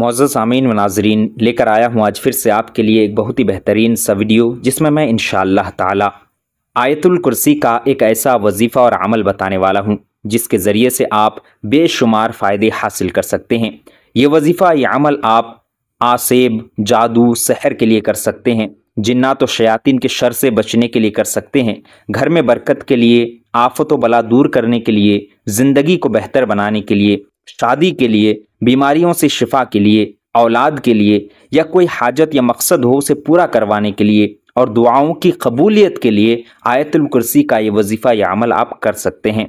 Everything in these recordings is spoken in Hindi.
मौजूद सामीन मनाजरीन लेकर आया हूँ आज फिर से आपके लिए एक बहुत ही बेहतरीन सा वीडियो जिसमें मैं इन ताला आयतुल कुर्सी का एक ऐसा वजीफ़ा और अमल बताने वाला हूँ जिसके ज़रिए से आप बेशुमार फ़ायदे हासिल कर सकते हैं ये वजीफ़ा या अमल आप आसेब जादू सहर के लिए कर सकते हैं जिन्ना तो शयातिन के शर से बचने के लिए कर सकते हैं घर में बरकत के लिए आफत वला बला दूर करने के लिए ज़िंदगी को बेहतर बनाने के लिए शादी के लिए बीमारियों से शिफा के लिए औलाद के लिए या कोई हाजत या मकसद हो उसे पूरा करवाने के लिए और दुआओं की कबूलियत के लिए आयतुल कुर्सी का ये वजीफ़ा या अमल आप कर सकते हैं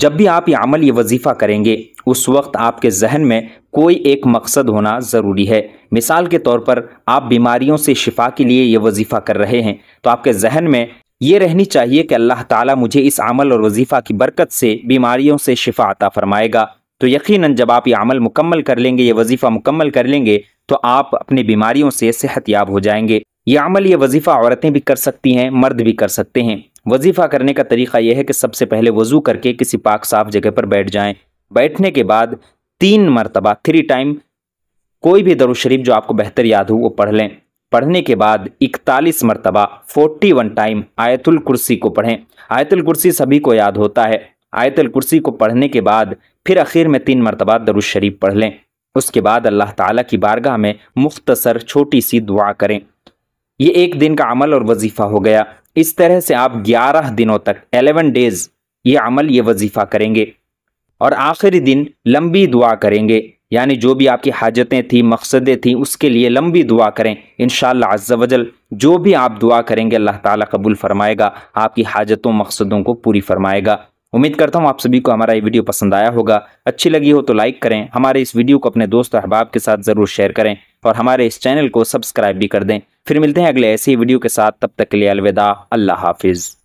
जब भी आप ये अमल ये वजीफ़ा करेंगे उस वक्त आपके जहन में कोई एक मकसद होना ज़रूरी है मिसाल के तौर पर आप बीमारियों से शिफा के लिए यह वजीफ़ा कर रहे हैं तो आपके जहन में ये रहनी चाहिए कि अल्लाह ताला मुझे इस अमल और वजीफ़ा की बरकत से बीमारियों से शिफा अता फरमाएगा तो यकीनन जब आप ये अमल मुकम्मल कर लेंगे ये वजीफ़ा मुकम्मल कर लेंगे तो आप अपनी बीमारियों से सेहत याब हो जाएंगे ये अमल ये वजीफ़ा औरतें भी कर सकती हैं मर्द भी कर सकते हैं वजीफ़ा करने का तरीका यह है कि सबसे पहले वज़ू करके किसी पाक साफ जगह पर बैठ जाएं बैठने के बाद तीन मरतबा थ्री टाइम कोई भी दरुशरीफ शरीफ जो आपको बेहतर याद हो वो पढ़ लें पढ़ने के बाद इकतालीस मरतबा फोर्टी वन टाइम आयतुल कुर्सी को पढ़ें आयतुल कुर्सी सभी को याद होता है आयतुल कुर्सी को पढ़ने के बाद फिर आखिर में तीन मरतबा दरुज शरीफ पढ़ लें उसके बाद अल्लाह ताला की बारगाह में मुख्तसर छोटी सी दुआ करें यह एक दिन का अमल और वजीफ़ा हो गया इस तरह से आप ग्यारह दिनों तक एलेवन डेज़ ये अमल ये वजीफ़ा करेंगे और आखिरी दिन लंबी दुआ करेंगे यानी जो भी आपकी हाजतें थी मकसदें थी उसके लिए लंबी दुआ करें इन शजल जो भी आप दुआ करेंगे अल्लाह ताला कबूल फरमाएगा आपकी हाजतों मकसदों को पूरी फरमाएगा उम्मीद करता हूँ आप सभी को हमारा ये वीडियो पसंद आया होगा अच्छी लगी हो तो लाइक करें हमारे इस वीडियो को अपने दोस्त और अहबाब के साथ ज़रूर शेयर करें और हमारे इस चैनल को सब्सक्राइब भी कर दें फिर मिलते हैं अगले ऐसे ही वीडियो के साथ तब तक के लिए अलविदा अल्लाह हाफिज़